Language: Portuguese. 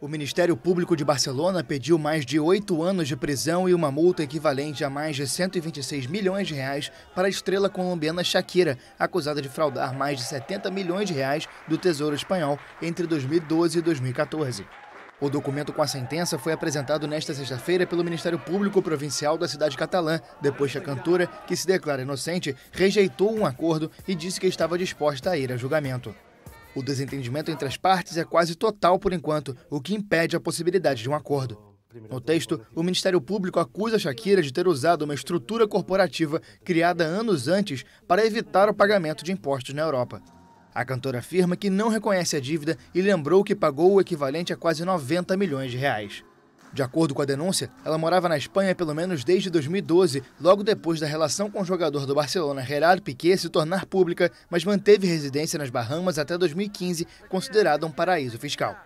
O Ministério Público de Barcelona pediu mais de oito anos de prisão e uma multa equivalente a mais de 126 milhões de reais para a estrela colombiana Shakira, acusada de fraudar mais de 70 milhões de reais do Tesouro Espanhol entre 2012 e 2014. O documento com a sentença foi apresentado nesta sexta-feira pelo Ministério Público Provincial da cidade catalã, depois que a cantora, que se declara inocente, rejeitou um acordo e disse que estava disposta a ir a julgamento. O desentendimento entre as partes é quase total por enquanto, o que impede a possibilidade de um acordo. No texto, o Ministério Público acusa Shakira de ter usado uma estrutura corporativa criada anos antes para evitar o pagamento de impostos na Europa. A cantora afirma que não reconhece a dívida e lembrou que pagou o equivalente a quase 90 milhões de reais. De acordo com a denúncia, ela morava na Espanha pelo menos desde 2012, logo depois da relação com o jogador do Barcelona, Gerard Piquet, se tornar pública, mas manteve residência nas Bahamas até 2015, considerada um paraíso fiscal.